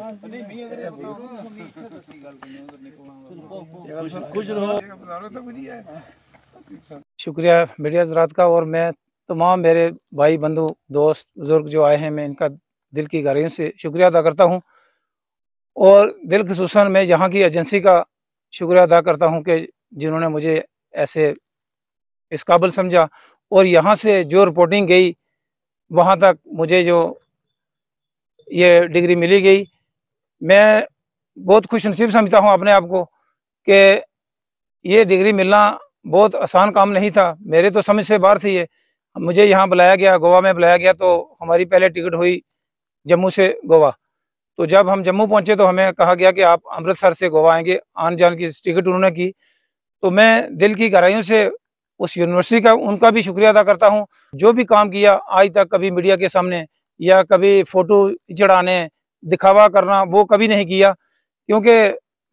शुक्रिया मीडिया हजरात का और मैं तमाम मेरे भाई बंधु दोस्त बुजुर्ग जो आए हैं मैं इनका दिल की गहराइयों से शुक्रिया अदा करता हूं और दिल खसूस मैं यहाँ की एजेंसी का शुक्रिया अदा करता हूं कि जिन्होंने मुझे ऐसे इस काबिल समझा और यहाँ से जो रिपोर्टिंग गई वहाँ तक मुझे जो ये डिग्री मिली गई मैं बहुत खुश नसीब समझता हूँ अपने आप को कि ये डिग्री मिलना बहुत आसान काम नहीं था मेरे तो समझ से बाहर थी ये मुझे यहाँ बुलाया गया गोवा में बुलाया गया तो हमारी पहले टिकट हुई जम्मू से गोवा तो जब हम जम्मू पहुँचे तो हमें कहा गया कि आप अमृतसर से गोवा आएंगे आन जान की टिकट उन्होंने की तो मैं दिल की गहराइयों से उस यूनिवर्सिटी का उनका भी शुक्रिया अदा करता हूँ जो भी काम किया आज तक कभी मीडिया के सामने या कभी फ़ोटो चढ़ाने दिखावा करना वो कभी नहीं किया क्योंकि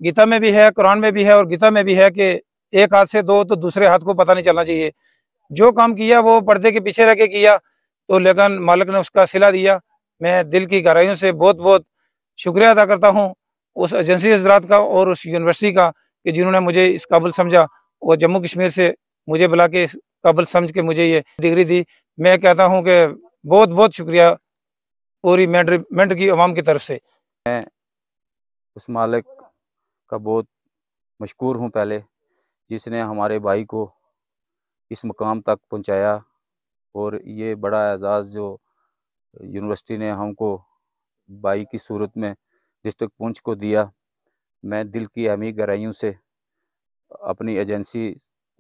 गीता में भी है कुरान में भी है और गीता में भी है कि एक हाथ से दो तो दूसरे हाथ को पता नहीं चलना चाहिए जो काम किया वो पर्दे के पीछे रह के किया तो लेकिन मालिक ने उसका सिला दिया मैं दिल की गहराइयों से बहुत बहुत शुक्रिया अदा करता हूँ उस एजेंसी हजरात का और उस यूनिवर्सिटी का कि जिन्होंने मुझे इस काबुल समझा और जम्मू कश्मीर से मुझे बुला के इस काबुल समझ के मुझे ये डिग्री दी मैं कहता हूँ कि बहुत बहुत शुक्रिया पूरी मैनेजमेंट की आवाम की तरफ से मैं उस मालिक का बहुत मशहूर हूँ पहले जिसने हमारे भाई को इस मकाम तक पहुँचाया और ये बड़ा एजाज़ जो यूनिवर्सिटी ने हमको भाई की सूरत में डिस्ट्रिक्ट पुंछ को दिया मैं दिल की अहमी गहराइयों से अपनी एजेंसी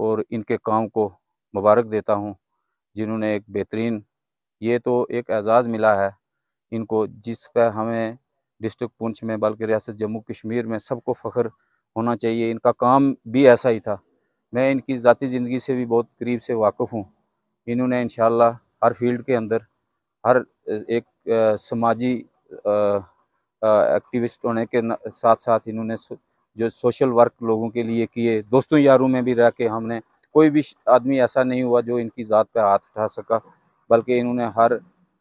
और इनके काम को मुबारक देता हूँ जिन्होंने एक बेहतरीन ये तो एक एजाज़ मिला है इनको जिस पर हमें डिस्ट्रिक्ट पुंछ में बल्कि रियासत जम्मू कश्मीर में सबको फ़ख्र होना चाहिए इनका काम भी ऐसा ही था मैं इनकी ज़ाती ज़िंदगी से भी बहुत करीब से वाकफ़ हूँ इन्होंने इन हर फील्ड के अंदर हर एक समाजी एक्टिविस्ट होने के साथ साथ इन्होंने जो सोशल वर्क लोगों के लिए किए दोस्तों यारों में भी रह के हमने कोई भी आदमी ऐसा नहीं हुआ जो इनकी ज़ात पे हाथ उठा सका बल्कि इन्होंने हर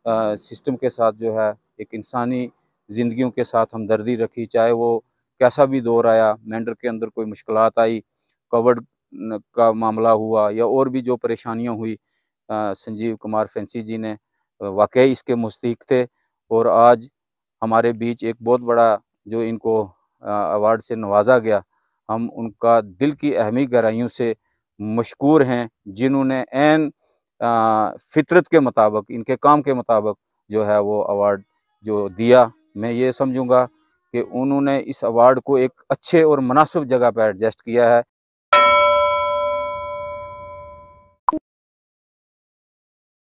सिस्टम के साथ जो है एक इंसानी ज़िंदगियों के साथ हमदर्दी रखी चाहे वो कैसा भी दौर आया मैंडर के अंदर कोई मुश्किल आई कवर्ड का मामला हुआ या और भी जो परेशानियाँ हुई आ, संजीव कुमार फैंसी जी ने वाकई इसके मुस्तक थे और आज हमारे बीच एक बहुत बड़ा जो इनको अवार्ड से नवाजा गया हम उनका दिल की अहमी गहराइयों से मशहूर हैं जिन्होंने एन फितरत के मुताबिक इनके काम के मुताबिक जो है वो अवार्ड जो दिया मैं ये समझूंगा कि उन्होंने इस अवार्ड को एक अच्छे और मुनासिब जगह पर एडजस्ट किया है